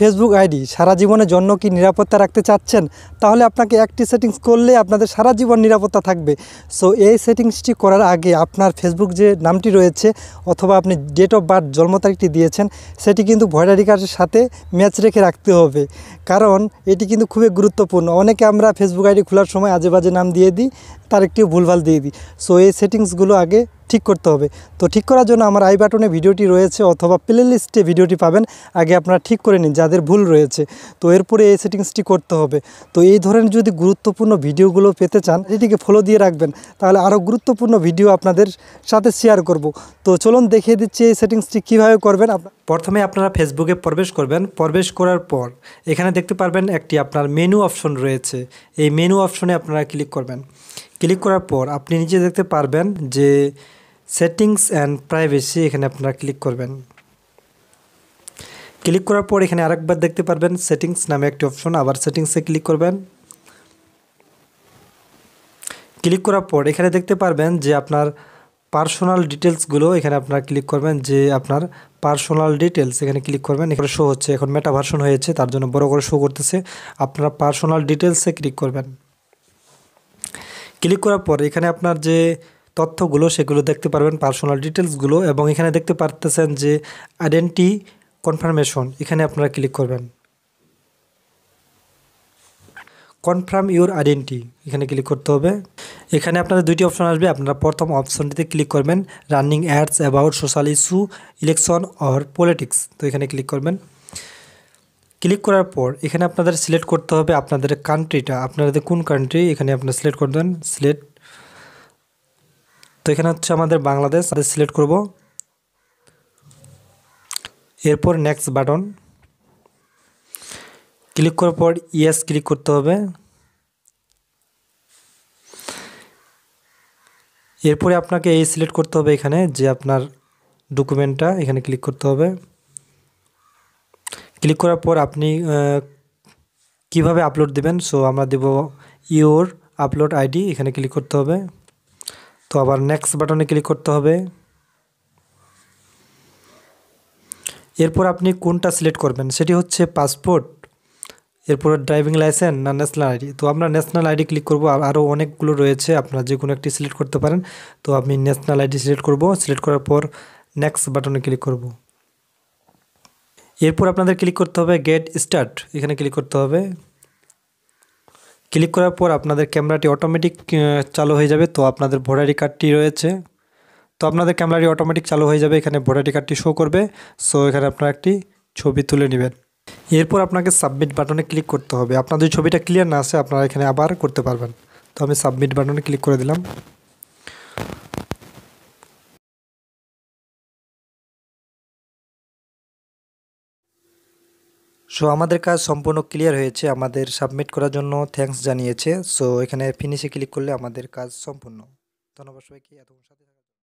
Facebook ID সারা জীবনের জন্য কি নিরাপত্তা রাখতে চাচ্ছেন তাহলে আপনাকে একটি সেটিংস করলে আপনাদের সারা জীবন নিরাপত্তা থাকবে সো এই সেটিংসটি করার আগে আপনার ফেসবুক যে নামটি রয়েছে অথবা আপনি ডেট অফ বার্থ জন্ম তারিখটি দিয়েছেন সেটি কিন্তু ভোটার কার্ডের সাথে ম্যাচ রেখে রাখতে হবে কারণ এটি কিন্তু খুবই গুরুত্বপূর্ণ অনেকে আমরা ফেসবুক আইডি খোলার সময় আজে বাজে নাম দিয়ে দিই তার একটি ভুলভাল দিয়ে দিই সো এই সেটিংসগুলো আগে ঠিক করতে হবে তো ঠিক করার জন্য আমার আই বাটনে ভিডিওটি রয়েছে অথবা প্লে লিস্টে ভিডিওটি পাবেন আগে আপনারা ঠিক করে নিন যাদের ভুল রয়েছে তো এরপরে এই সেটিংসটি করতে হবে তো এই ধরনের যদি গুরুত্বপূর্ণ ভিডিওগুলো পেতে চান এটিকে ফলো দিয়ে রাখবেন তাহলে আরও গুরুত্বপূর্ণ ভিডিও আপনাদের সাথে শেয়ার করব তো চলুন দেখিয়ে দিচ্ছি এই সেটিংসটি কীভাবে করবেন প্রথমে আপনারা ফেসবুকে প্রবেশ করবেন প্রবেশ করার পর এখানে দেখতে পারবেন একটি আপনার মেনু অপশন রয়েছে এই মেনু অপশনে আপনারা ক্লিক করবেন ক্লিক করার পর আপনি নিজে দেখতে পারবেন যে সেটিংস অ্যান্ড প্রাইভেসি এখানে আপনারা ক্লিক করবেন ক্লিক করার পর এখানে আরেকবার দেখতে পারবেন সেটিংস নামে একটি অপশন আবার সেটিংসে ক্লিক করবেন ক্লিক করার পর এখানে দেখতে পারবেন যে আপনার পার্সোনাল ডিটেলসগুলো এখানে আপনারা ক্লিক করবেন যে আপনার পার্সোনাল ডিটেলস এখানে ক্লিক করবেন এখানে শো হচ্ছে এখন মেটা ভার্সন হয়েছে তার জন্য বড় করে শো করতেছে আপনারা পার্সোনাল ডিটেলসে ক্লিক করবেন ক্লিক করার পর এখানে আপনার যে তথ্যগুলো সেগুলো দেখতে পারবেন পার্সোনাল ডিটেলসগুলো এবং এখানে দেখতে পারতেছেন যে আইডেন্টি কনফার্মেশন এখানে আপনারা ক্লিক করবেন কনফার্ম ইউর আইডেন্টি এখানে ক্লিক করতে হবে এখানে আপনাদের দুইটি অপশন আসবে আপনারা প্রথম অপশনটিতে ক্লিক করবেন running ads about social issue election or politics তো এখানে ক্লিক করবেন ক্লিক করার পর এখানে আপনাদের সিলেক্ট করতে হবে আপনাদের কান্ট্রিটা আপনাদের কোন কান্ট্রি এখানে আপনারা সিলেক্ট করবেন সিলেক্ট তো এখানে হচ্ছে আমাদের বাংলাদেশ আমাদের সিলেক্ট করব এরপর নেক্সট বাটন ক্লিক করার পর ইয়েস ক্লিক করতে হবে এরপরে আপনাকে এই সিলেক্ট করতে হবে এখানে যে আপনার ডকুমেন্টটা এখানে ক্লিক করতে হবে ক্লিক করার পর আপনি কিভাবে আপলোড দেবেন সো আমরা দেব ইওর আপলোড আইডি এখানে ক্লিক করতে হবে তো আবার নেক্সট বাটনে ক্লিক করতে হবে এরপর আপনি কোনটা সিলেক্ট করবেন সেটি হচ্ছে পাসপোর্ট এরপর ড্রাইভিং লাইসেন্স না ন্যাশনাল আইডি তো আমরা ন্যাশনাল আইডি ক্লিক করবো আর আরও অনেকগুলো রয়েছে আপনারা যে কোনো একটি সিলেক্ট করতে পারেন তো আমি ন্যাশনাল আইডি সিলেক্ট করবো সিলেক্ট করার পর নেক্সট বাটনে ক্লিক করবো এরপর আপনাদের ক্লিক করতে হবে গেট স্টার্ট এখানে ক্লিক করতে হবে ক্লিক করার পর আপনাদের ক্যামেরাটি অটোমেটিক চালু হয়ে যাবে তো আপনাদের ভোটারি কার্ডটি রয়েছে তো আপনাদের ক্যামেরাটি অটোমেটিক চালু হয়ে যাবে এখানে ভোটারি কার্ডটি শো করবে সো এখানে আপনারা একটি ছবি তুলে নেবেন এরপর আপনাকে সাবমিট বাটনে ক্লিক করতে হবে আপনাদের ছবিটা ক্লিয়ার না আসে আপনারা এখানে আবার করতে পারবেন তো আমি সাবমিট বাটনে ক্লিক করে দিলাম সো আমাদের কাজ সম্পূর্ণ ক্লিয়ার হয়েছে আমাদের সাবমিট করার জন্য থ্যাংকস জানিয়েছে সো এখানে ফিনিশে ক্লিক করলে আমাদের কাজ সম্পূর্ণ ধন্যবাদ সবাইকে এত সাথে